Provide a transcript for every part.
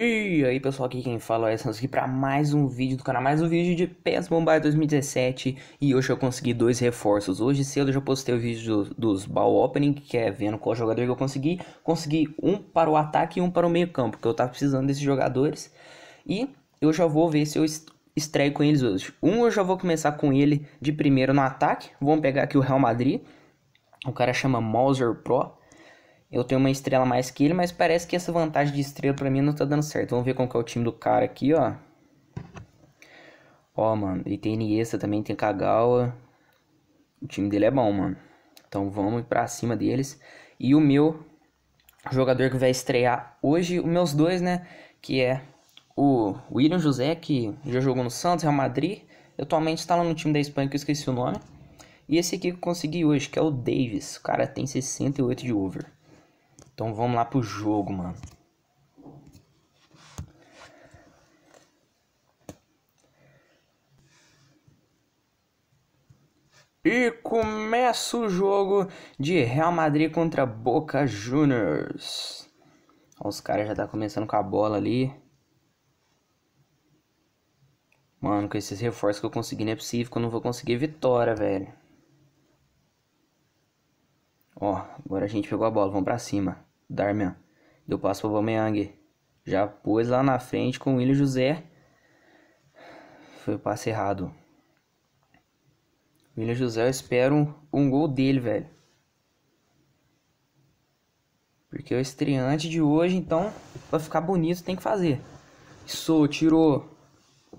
E aí pessoal, aqui quem fala é Santos aqui para mais um vídeo do canal, mais um vídeo de PES Mobile 2017 E hoje eu consegui dois reforços, hoje cedo eu já postei o vídeo dos Ball Opening, que é vendo qual jogador que eu consegui Consegui um para o ataque e um para o meio campo, porque eu tava precisando desses jogadores E eu já vou ver se eu estreio com eles hoje Um eu já vou começar com ele de primeiro no ataque, vamos pegar aqui o Real Madrid O cara chama Mauser Pro eu tenho uma estrela mais que ele, mas parece que essa vantagem de estrela pra mim não tá dando certo. Vamos ver como que é o time do cara aqui, ó. Ó, mano, ele tem Iniesta, também, tem Kagawa. O time dele é bom, mano. Então vamos pra cima deles. E o meu jogador que vai estrear hoje, os meus dois, né? Que é o William José, que já jogou no Santos, Real Madrid. Atualmente está lá no time da Espanha, que eu esqueci o nome. E esse aqui que eu consegui hoje, que é o Davis. O cara tem 68 de over. Então vamos lá pro jogo, mano. E começa o jogo de Real Madrid contra Boca Juniors. Ó, os caras já tá começando com a bola ali. Mano, com esses reforços que eu consegui, não é possível que eu não vou conseguir vitória, velho. Ó, agora a gente pegou a bola, vamos pra cima. Darmian. Deu passo para o Já pôs lá na frente com o William José. Foi o passe errado. William José, eu espero um, um gol dele, velho. Porque é o estreante de hoje, então, para ficar bonito, tem que fazer. Isso, tirou. o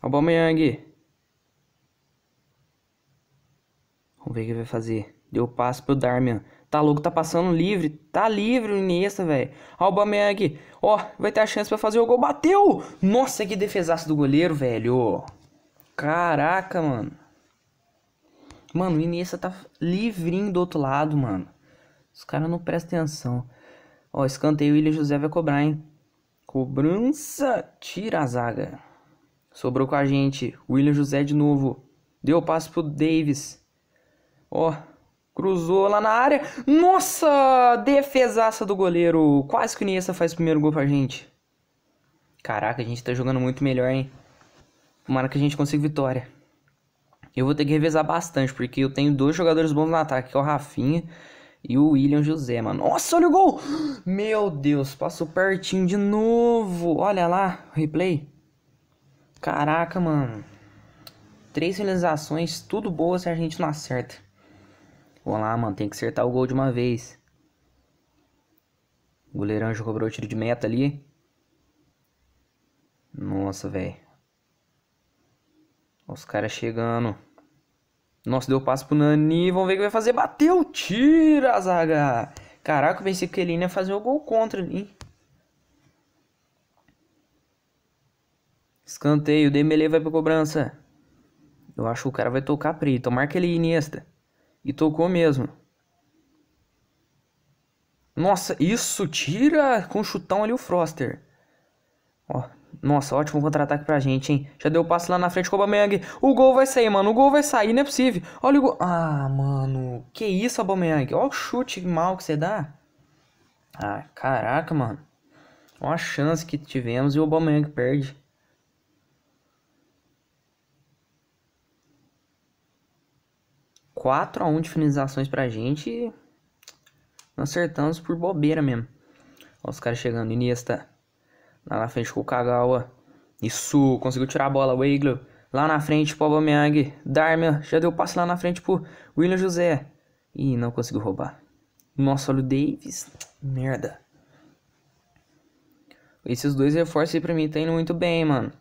Aubameyang. Vamos ver o que vai fazer. Deu passo pro Darmian. Tá louco, tá passando livre. Tá livre o Iniesta, velho. aqui ó, vai ter a chance para fazer o gol. Bateu! Nossa, que defesaço do goleiro, velho. Caraca, mano. Mano, o Iniesta tá livrinho do outro lado, mano. Os caras não prestam atenção. Ó, escanteio, o William José vai cobrar, hein. Cobrança, tira a zaga. Sobrou com a gente. William José de novo. Deu o passo pro Davis. Ó, Cruzou lá na área. Nossa! Defesaça do goleiro. Quase que o Niesta faz o primeiro gol pra gente. Caraca, a gente tá jogando muito melhor, hein? Tomara que a gente consiga vitória. Eu vou ter que revezar bastante, porque eu tenho dois jogadores bons no ataque, que é o Rafinha e o William José, mano. Nossa, olha o gol! Meu Deus, passou pertinho de novo. Olha lá, replay. Caraca, mano. Três finalizações, tudo boa se a gente não acerta. Vamos lá, mano. Tem que acertar o gol de uma vez. O goleirão já cobrou o tiro de meta ali. Nossa, velho. Os caras chegando. Nossa, deu passo pro Nani. Vamos ver o que vai fazer. Bateu. Tira, a zaga. Caraca, eu pensei que ele ia fazer o gol contra ali. Escanteio. Dembele vai pra cobrança. Eu acho que o cara vai tocar preto. ele. que ele Iniesta. E tocou mesmo. Nossa, isso tira com chutão ali o Froster. Ó, nossa, ótimo contra-ataque pra gente, hein? Já deu passe lá na frente com o Aubameyang. O gol vai sair, mano. O gol vai sair, não é possível. Olha o gol. Ah, mano. Que isso, Aubameyang. Olha o chute mal que você dá. Ah, caraca, mano. Olha a chance que tivemos e o Aubameyang perde. 4 a 1 de finalizações pra gente não acertamos por bobeira mesmo. Olha os caras chegando, Iniesta lá na frente com o Kagawa. Isso, conseguiu tirar a bola, Weigl. Lá na frente pro Aubameyang, Darmian já deu passe lá na frente pro William José. E não conseguiu roubar. Nossa, olha o Davis. Merda. Esses dois reforços aí pra mim tá indo muito bem, mano.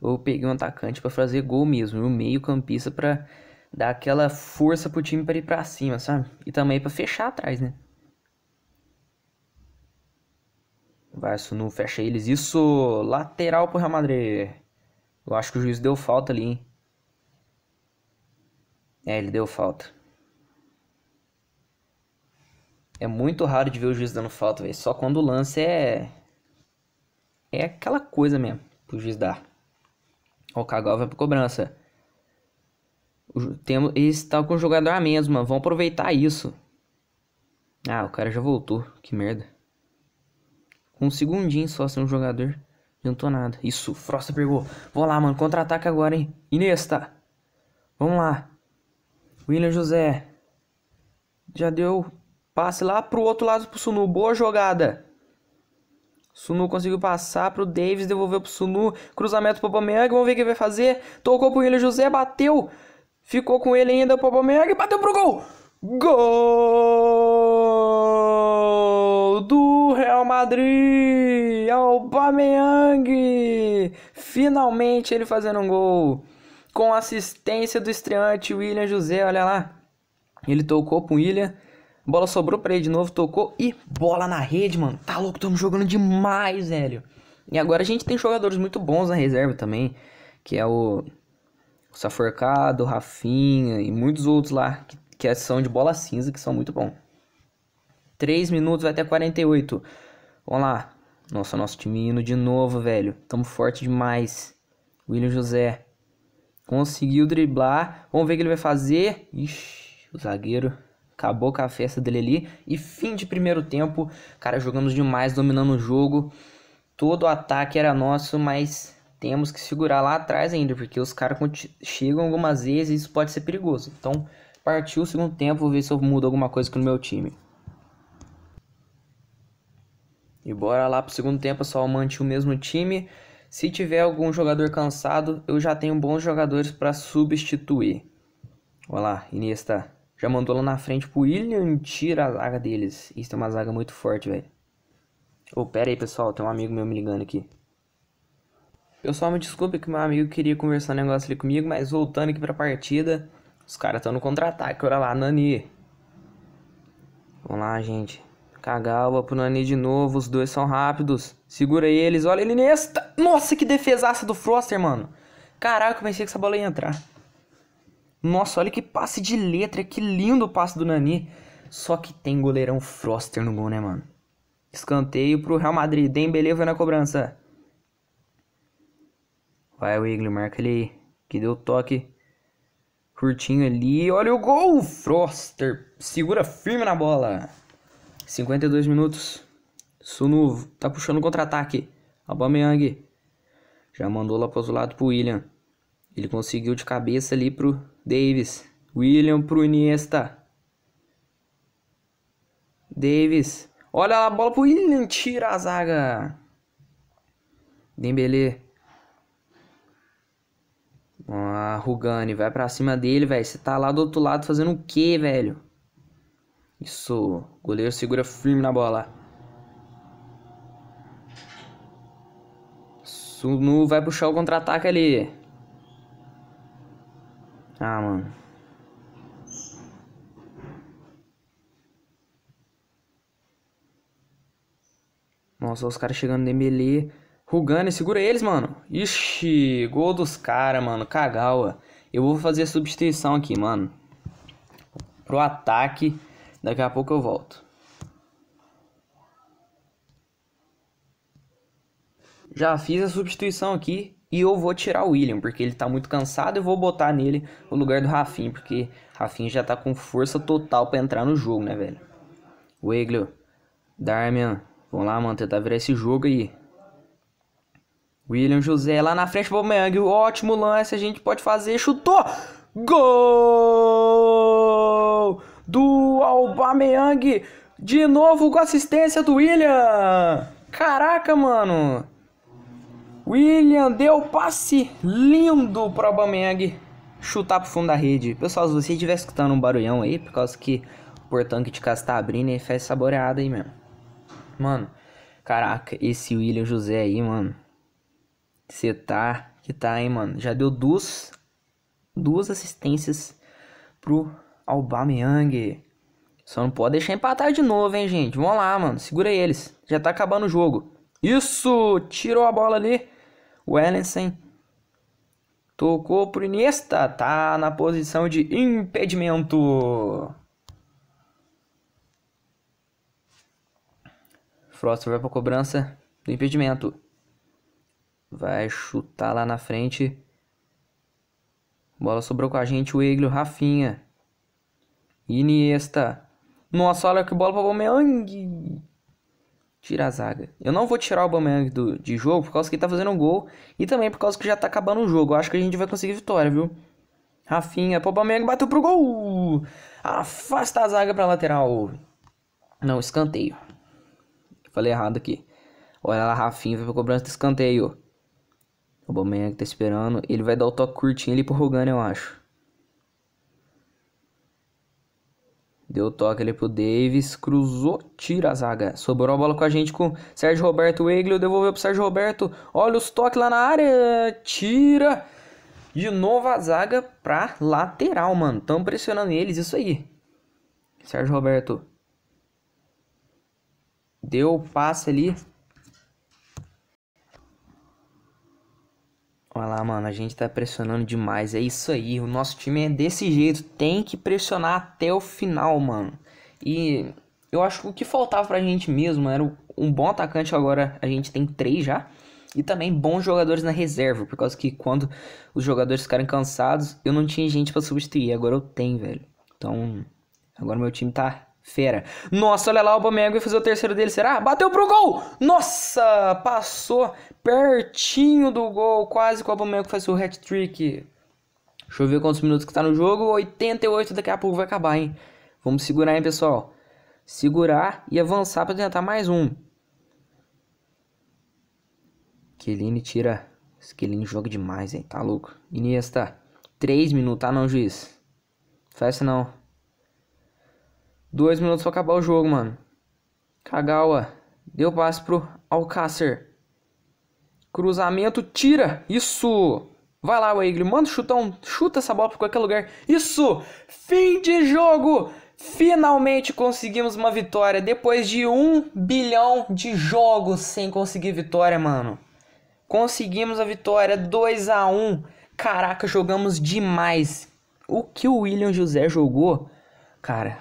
Eu peguei um atacante para fazer gol mesmo. E o meio campista para Dá aquela força pro time para ir para cima, sabe? E também para fechar atrás, né? Verso não fecha eles. Isso, lateral pro Real Madrid. Eu acho que o juiz deu falta ali, hein? É, ele deu falta. É muito raro de ver o juiz dando falta, velho. Só quando o lance é. É aquela coisa mesmo pro juiz dar. O Kagawa vai pra cobrança. Temos, eles com o jogador a menos, mano. Vão aproveitar isso. Ah, o cara já voltou. Que merda. Com um segundinho só sem um jogador. Adiantou nada. Isso, Frosta pegou. Vou lá, mano. Contra-ataque agora, hein. Iniesta. Vamos lá. William José. Já deu passe lá pro outro lado pro Sunu. Boa jogada. Sunu conseguiu passar pro Davis, devolveu pro Sunu. Cruzamento pro Pamela. Vamos ver o que vai fazer. Tocou pro William José, bateu. Ficou com ele ainda pro Palmeiras e bateu pro gol. Gol do Real Madrid, Aubameyang. Finalmente ele fazendo um gol com assistência do estreante William José, olha lá. Ele tocou pro William. bola sobrou pra ele de novo, tocou e bola na rede, mano. Tá louco, estamos jogando demais, velho. E agora a gente tem jogadores muito bons na reserva também, que é o Saforcado, Rafinha e muitos outros lá que, que são de bola cinza, que são muito bom. 3 minutos vai até 48. Vamos lá. Nossa, nosso time indo de novo, velho. Tamo forte demais. William José. Conseguiu driblar. Vamos ver o que ele vai fazer. Ixi, o zagueiro. Acabou com a festa dele ali. E fim de primeiro tempo. Cara, jogamos demais, dominando o jogo. Todo o ataque era nosso, mas temos que segurar lá atrás ainda, porque os caras chegam algumas vezes e isso pode ser perigoso. Então, partiu o segundo tempo, vou ver se eu mudo alguma coisa aqui no meu time. E bora lá pro segundo tempo, só mantive o mesmo time. Se tiver algum jogador cansado, eu já tenho bons jogadores para substituir. Olha lá, Iniesta já mandou lá na frente pro William, tira a zaga deles. Isso é uma zaga muito forte, velho. Ô, oh, pera aí, pessoal, tem um amigo meu me ligando aqui. Pessoal, me desculpe que meu amigo queria conversar um negócio ali comigo, mas voltando aqui pra partida, os caras estão no contra-ataque. Olha lá, Nani. Vamos lá, gente. Cagalva pro Nani de novo, os dois são rápidos. Segura eles, olha ele nesta. Nossa, que defesaça do Froster, mano. Caraca, eu pensei que essa bola ia entrar. Nossa, olha que passe de letra, que lindo o passe do Nani. Só que tem goleirão Froster no gol, né, mano? Escanteio pro Real Madrid, Dembele vai na cobrança. Vai o Iglio, marca ele que deu toque curtinho ali. Olha o gol! Froster segura firme na bola. 52 minutos. Sunu tá puxando contra-ataque. Abameyang já mandou lá para o lado pro William. Ele conseguiu de cabeça ali pro Davis. William pro Iniesta. Davis. Olha a bola pro William, tira a zaga. Dembele a ah, Rugani vai para cima dele, velho. Você tá lá do outro lado fazendo o quê, velho? Isso. goleiro segura firme na bola. Sunu vai puxar o contra-ataque ali. Ah, mano. Nossa, os caras chegando Dembele. Rugani, segura eles, mano. Ixi, gol dos caras, mano. Kagawa. Eu vou fazer a substituição aqui, mano. Pro ataque. Daqui a pouco eu volto. Já fiz a substituição aqui. E eu vou tirar o William, porque ele tá muito cansado. E vou botar nele o lugar do Rafinha. Porque Rafinha já tá com força total para entrar no jogo, né, velho? Weglio, Darmian. Vamos lá, mano. Tentar virar esse jogo aí. William José lá na frente, Bomeang. Ótimo lance, a gente pode fazer. Chutou! Gol! Do Aubameyang. De novo com assistência do William. Caraca, mano. William deu passe lindo pro Aubameyang chutar pro fundo da rede. Pessoal, se você estiver escutando um barulhão aí, por causa que o portão que de casa tá abrindo e faz saboreada aí mesmo. Mano, caraca, esse William José aí, mano. Você tá que tá, hein, mano. Já deu duas, duas assistências pro Aubameyang. Só não pode deixar empatar de novo, hein, gente. Vamos lá, mano. Segura eles. Já tá acabando o jogo. Isso! Tirou a bola ali. O Ellensen tocou pro Iniesta. Tá na posição de impedimento. Frost vai pra cobrança do impedimento. Vai chutar lá na frente. Bola sobrou com a gente, o Eiglio, Rafinha. Iniesta. Nossa, olha que bola para o Aubameyang. Tira a zaga. Eu não vou tirar o Aubameyang do, de jogo por causa que ele tá fazendo um gol. E também por causa que já tá acabando o jogo. Eu acho que a gente vai conseguir vitória, viu? Rafinha, o Aubameyang, bateu pro gol. Afasta a zaga pra lateral. Não, escanteio. Falei errado aqui. Olha lá, Rafinha vai pra cobrança do escanteio. O que tá esperando. Ele vai dar o toque curtinho ali pro Rugano, eu acho. Deu o toque ali pro Davis. Cruzou, tira a zaga. Sobrou a bola com a gente com Sérgio Roberto. Eglio devolveu pro Sérgio Roberto. Olha os toques lá na área. Tira. De novo a zaga pra lateral, mano. Tão pressionando eles, isso aí. Sérgio Roberto. Deu o passe ali. lá, mano. A gente tá pressionando demais. É isso aí. O nosso time é desse jeito. Tem que pressionar até o final, mano. E eu acho que o que faltava pra gente mesmo era um bom atacante. Agora a gente tem três já. E também bons jogadores na reserva. Por causa que quando os jogadores ficarem cansados, eu não tinha gente para substituir. Agora eu tenho, velho. Então, agora meu time tá Fera. Nossa, olha lá, o Aubameyang ia fazer o terceiro dele, será? Bateu pro gol! Nossa, passou pertinho do gol, quase que o Aubameyang faz o hat-trick. Deixa eu ver quantos minutos que tá no jogo, 88, daqui a pouco vai acabar, hein? Vamos segurar, hein, pessoal? Segurar e avançar para tentar mais um. Kelini tira... Kelini joga demais, hein? Tá louco. Iniesta, 3 minutos, tá não, juiz? Faz não. Dois minutos pra acabar o jogo, mano. Kagawa. Deu passe pro Alcácer. Cruzamento, tira. Isso. Vai lá, Eagle, Manda o chutão. Chuta essa bola pra qualquer lugar. Isso. Fim de jogo. Finalmente conseguimos uma vitória. Depois de um bilhão de jogos sem conseguir vitória, mano. Conseguimos a vitória 2 a 1 Caraca, jogamos demais. O que o William José jogou, cara,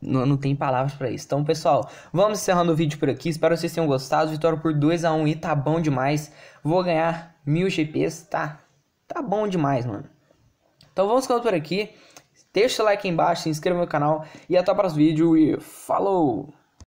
não, não tem palavras para isso. Então, pessoal, vamos encerrando o vídeo por aqui. Espero que vocês tenham gostado. Vitória por 2 a 1 e tá bom demais. Vou ganhar mil GPs, tá? Tá bom demais, mano. Então vamos ficando por aqui. Deixa o like aí embaixo, se inscreva no canal e até o próximo vídeo e falou!